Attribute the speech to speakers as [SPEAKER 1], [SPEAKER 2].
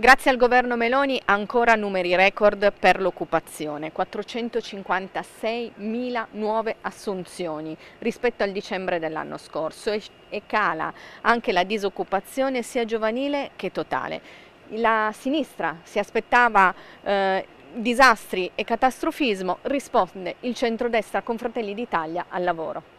[SPEAKER 1] Grazie al governo Meloni ancora numeri record per l'occupazione, 456.000 nuove assunzioni rispetto al dicembre dell'anno scorso e cala anche la disoccupazione sia giovanile che totale. La sinistra si aspettava eh, disastri e catastrofismo, risponde il centrodestra con Fratelli d'Italia al lavoro.